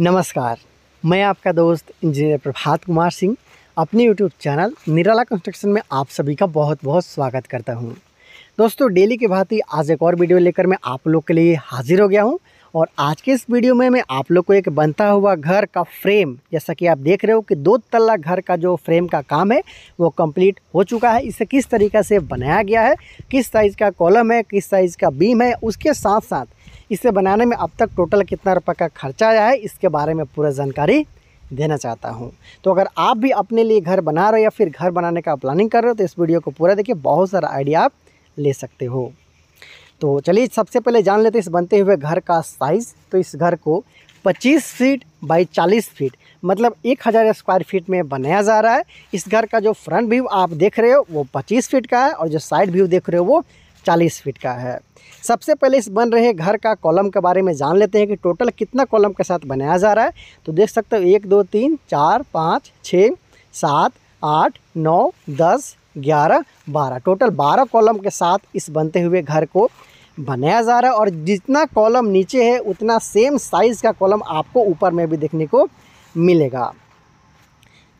नमस्कार मैं आपका दोस्त इंजीनियर प्रभात कुमार सिंह अपने यूट्यूब चैनल निराला कंस्ट्रक्शन में आप सभी का बहुत बहुत स्वागत करता हूं। दोस्तों डेली के भांति आज एक और वीडियो लेकर मैं आप लोग के लिए हाजिर हो गया हूं और आज के इस वीडियो में मैं आप लोग को एक बनता हुआ घर का फ्रेम जैसा कि आप देख रहे हो कि दो तल्ला घर का जो फ्रेम का काम है वो कंप्लीट हो चुका है इसे किस तरीक़े से बनाया गया है किस साइज़ का कॉलम है किस साइज़ का बीम है उसके साथ साथ इसे बनाने में अब तक टोटल कितना रुपये का खर्चा आया है इसके बारे में पूरा जानकारी देना चाहता हूँ तो अगर आप भी अपने लिए घर बना रहे हो या फिर घर बनाने का प्लानिंग कर रहे हो तो इस वीडियो को पूरा देखिए बहुत सारा आइडिया आप ले सकते हो तो चलिए सबसे पहले जान लेते इस बनते हुए घर का साइज़ तो इस घर को 25 फीट बाई 40 फीट मतलब 1000 स्क्वायर फीट में बनाया जा रहा है इस घर का जो फ्रंट व्यू आप देख रहे हो वो 25 फीट का है और जो साइड व्यू देख रहे हो वो चालीस फीट का है सबसे पहले इस बन रहे घर का कॉलम के बारे में जान लेते हैं कि टोटल कितना कॉलम के साथ बनाया जा रहा है तो देख सकते हो एक दो तीन चार पाँच छः सात आठ नौ दस ग्यारह बारह टोटल बारह कॉलम के साथ इस बनते हुए घर को बनाया जा रहा है और जितना कॉलम नीचे है उतना सेम साइज़ का कॉलम आपको ऊपर में भी देखने को मिलेगा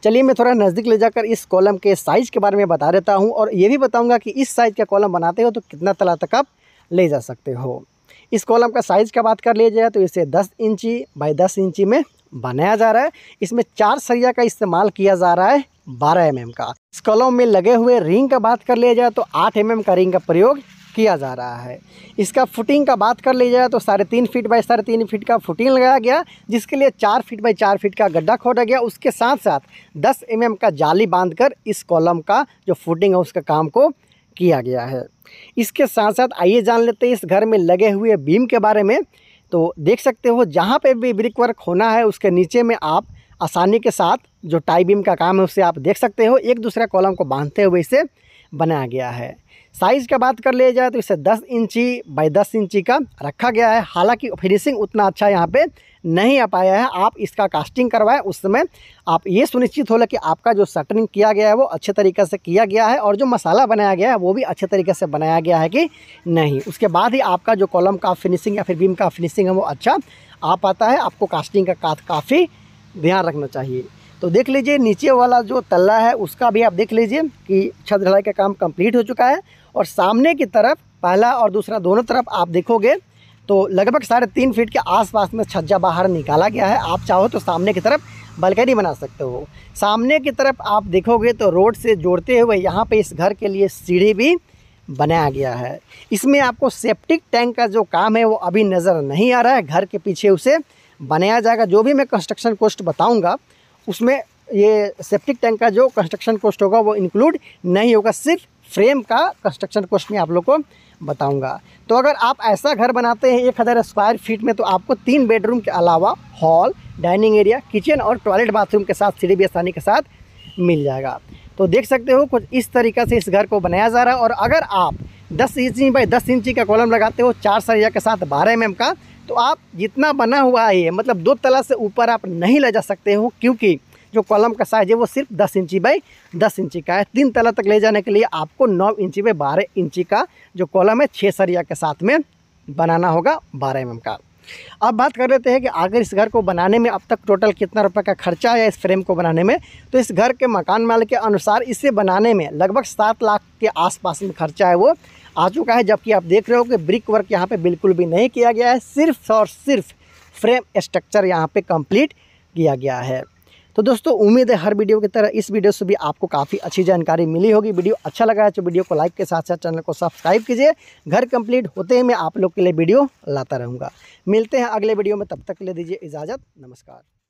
चलिए मैं थोड़ा नज़दीक ले जाकर इस कॉलम के साइज़ के बारे में बता देता हूँ और ये भी बताऊँगा कि इस साइज़ का कॉलम बनाते हो तो कितना तला तक आप ले जा सकते हो इस कॉलम का साइज़ का बात कर लिया जाए तो इसे दस इंची बाई दस इंची में बनाया जा रहा है इसमें चार सरिया का इस्तेमाल किया जा रहा है बारह एम का इस कॉलम में लगे हुए रिंग का बात कर लिया जाए तो आठ एम का रिंग का प्रयोग किया जा रहा है इसका फुटिंग का बात कर ली जाए तो साढ़े तीन फीट बाई साढ़े तीन फीट का फुटिंग लगाया गया जिसके लिए चार फीट बाई चार फीट का गड्ढा खोदा गया उसके साथ साथ दस एम mm का जाली बांध कर इस कॉलम का जो फुटिंग है उसका काम को किया गया है इसके साथ साथ आइए जान लेते हैं इस घर में लगे हुए बीम के बारे में तो देख सकते हो जहाँ पे भी ब्रिक वर्क होना है उसके नीचे में आप आसानी के साथ जो टाई बीम का काम है उसे आप देख सकते हो एक दूसरा कॉलम को बांधते हुए इसे बनाया गया है साइज़ का बात कर लिया जाए तो इसे 10 इंची बाई 10 इंची का रखा गया है हालांकि फिनिशिंग उतना अच्छा यहाँ पे नहीं आ पाया है आप इसका कास्टिंग करवाएं उस समय आप ये सुनिश्चित हो कि आपका जो सटनिंग किया गया है वो अच्छे तरीके से किया गया है और जो मसाला बनाया गया है वो भी अच्छे तरीके से बनाया गया है कि नहीं उसके बाद ही आपका जो कॉलम का फिनिशिंग या फिर बीम का फिनिशिंग है वो अच्छा आ पाता है आपको कास्टिंग का काफ़ी ध्यान रखना चाहिए तो देख लीजिए नीचे वाला जो तल्ला है उसका भी आप देख लीजिए कि छत ढलाई का काम कंप्लीट हो चुका है और सामने की तरफ पहला और दूसरा दोनों तरफ आप देखोगे तो लगभग साढ़े तीन फीट के आसपास में छज्जा बाहर निकाला गया है आप चाहो तो सामने की तरफ बलकनी बना सकते हो सामने की तरफ आप देखोगे तो रोड से जोड़ते हुए यहाँ पर इस घर के लिए सीढ़ी भी बनाया गया है इसमें आपको सेप्टिक टैंक का जो काम है वो अभी नज़र नहीं आ रहा है घर के पीछे उसे बनाया जाएगा जो भी मैं कंस्ट्रक्शन कोस्ट बताऊँगा उसमें ये सेप्टिक टैंक का जो कंस्ट्रक्शन कॉस्ट होगा वो इंक्लूड नहीं होगा सिर्फ फ्रेम का कंस्ट्रक्शन कॉस्ट में आप लोग को बताऊंगा तो अगर आप ऐसा घर बनाते हैं एक हज़ार स्क्वायर फीट में तो आपको तीन बेडरूम के अलावा हॉल डाइनिंग एरिया किचन और टॉयलेट बाथरूम के साथ सीढ़ी भी आसानी के साथ मिल जाएगा तो देख सकते हो कुछ इस तरीका से इस घर को बनाया जा रहा है और अगर आप दस इंची बाई दस इंची का कॉलम लगाते हो चार सरिया के साथ बारह एम mm का तो आप जितना बना हुआ है मतलब दो तला से ऊपर आप नहीं ले जा सकते हो क्योंकि जो कॉलम का साइज है वो सिर्फ दस इंची बाई दस इंची का है तीन तला तक ले जाने के लिए आपको नौ इंची बाई बारह इंची का जो कॉलम है छः सरिया के साथ में बनाना होगा बारह एम का अब बात कर लेते हैं कि अगर इस घर को बनाने में अब तक टोटल कितना रुपए का खर्चा आया इस फ्रेम को बनाने में तो इस घर के मकान मालिक के अनुसार इसे बनाने में लगभग सात लाख के आसपास में खर्चा है वो आ चुका है जबकि आप देख रहे हो कि ब्रिक वर्क यहाँ पे बिल्कुल भी नहीं किया गया है सिर्फ और सिर्फ फ्रेम स्ट्रक्चर यहाँ पे कंप्लीट किया गया है तो दोस्तों उम्मीद है हर वीडियो की तरह इस वीडियो से भी आपको काफ़ी अच्छी जानकारी मिली होगी वीडियो अच्छा लगा है तो वीडियो को लाइक के साथ साथ चैनल को सब्सक्राइब कीजिए घर कंप्लीट होते ही मैं आप लोग के लिए वीडियो लाता रहूँगा मिलते हैं अगले वीडियो में तब तक ले दीजिए इजाज़त नमस्कार